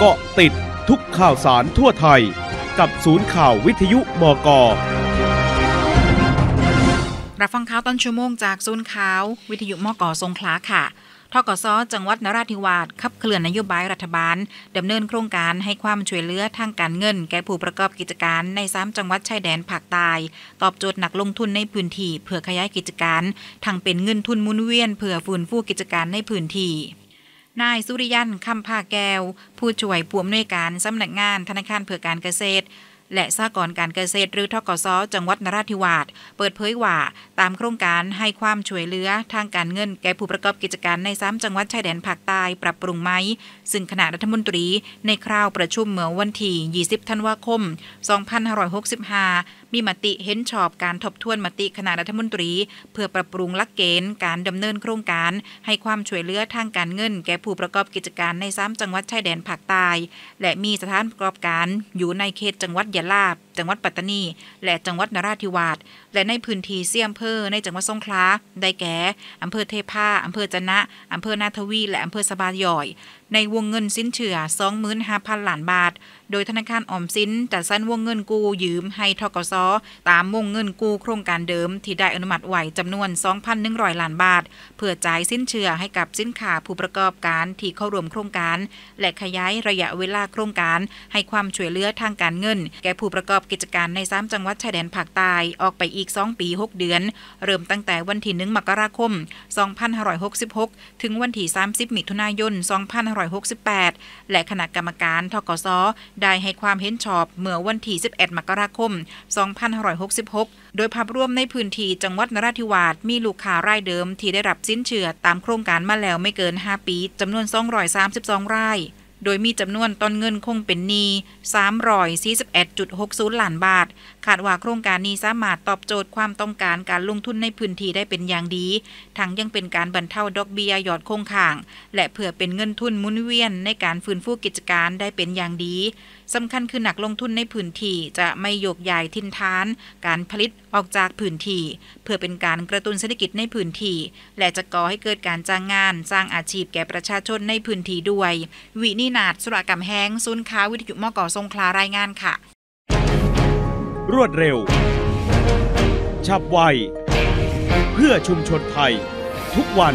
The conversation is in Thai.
เกาะติดทุกข่าวสารทั่วไทย กับศูนย์ข่าววิทยุบกรับฟังข่าวต้นชั่วโมงจาก ศูนย์ข่าววิทยุ มกสงขลา ค่ะทกศจังหวัด นราธิวาสขับ เคลื่อนนโยบายรัฐบาลดำเนินโครงการให้ความช่วยเหลือทางการเงินแก่ผู้ประกอบกิจการ ใน 3 จังหวัด ชายแดนภาคใต้ตอบโจทย์หนักลงทุนในพื้นที่เพื่อขยายกิจการทั้งเป็นเงินทุนมุนเวียนเพื่อฟื้นฟูกิจการในพื้นที่นายสุริยันคำภาแก้ว ผู้ช่วยผู้อำนวยการสำนักงานธนาคาร เพื่อการเกษตรและสากรการเกษตรหรือทกศจังหวัดนราธิวาสเปิดเผยว่า ตามโครงการให้ความช่วยเหลือทางการเงินแก่ผู้ประกอบกิจการในำจังหวัดชายแดนภาคใต้ปรับปรุงไหมซึ่งคณะรัฐมนตรีในคราวประชุมเมื่อวันที่ 20 ธันวาคม 2565 มีมติเห็นชอบการทบทวนมติคณะรัฐมนตรี เพื่อปรับปรุงหลักเกณฑ์การดำเนินโครงการ ให้ความช่วยเหลือทางการเงินแก่ผู้ประกอบกิจการในำจังหวัดชายแดนภาคใต้และมีสถานประกอบการอยู่ในเขตจังหวัดยลาบจังหวัดปัตตานี และจังหวัดนราธิวาสและในพื้นที่เสี่ยมเพอ ในจังหวัดสงขลาได้แก่อำเภอเทพาอำเภอจนะอำเภอนาทวีและอำเภอสบาย่อย ในวงเงินสินเชื่อ25,000ล้านบาท โดยธนาคารออมสินจัดสรรวงเงินกู้ยืมให้ทกศตามวงเงินกู้โครงการเดิมที่ได้อนุมัติไว้จำนวน2,100ล้านบาท เพื่อจ่ายสินเชื่อให้กับสินค้าผู้ประกอบการที่เข้าร่วมโครงการ และขยายระยะเวลาโครงการ ให้ความช่วยเหลือทางการเงิน แก่ผู้ประกอบกิจการใน 3 จังหวัด ชายแดนภาคใต้ออกไปอีก 2 ปี 6 เดือน เริ่มตั้งแต่วันที่1มกราคม2566 ถึงวันที่30 มิถุนายน 2568 และคณะกรรมการ ทกศได้ให้ความเห็นชอบ เมื่อวันที่11 มกราคม2566 โดยภาพรวมในพื้นที่จังหวัดนราธิวาสมีลูกค้ารายเดิม ที่ได้รับสินเชื่อ ตามโครงการมาแล้วไม่เกิน 5 ปีจำนวน 232รายโดยมีจำนวนต้นเงินคงเป็นนี้341.60ล้านบาท คาดว่าโครงการนี้สามารถตอบโจทย์ความต้องการการลงทุนในพื้นที่ได้เป็นอย่างดี ทั้งยังเป็นการบรรเทาดอกเบี้ยหยอดคงค้าง และเผื่อเป็นเงินทุนหมุนเวียนในการฟื้นฟูกิจการได้เป็นอย่างดีสำคัญคือหนักลงทุนในพื้นที่ จะไม่โยกย้ายทินทาน การผลิตออกจากพื้นที่ เพื่อเป็นการกระตุ้นเศรษฐกิจในพื้นที่ และจะก่อให้เกิดการจ้างงาน สร้างอาชีพแก่ประชาชนในพื้นที่ด้วย วินินาศสุรกรรมแห้งซุนค้าวิทยุมกอทรงคลารายงานค่ะ รวดเร็วฉับไว เพื่อชุมชนไทย ทุกวัน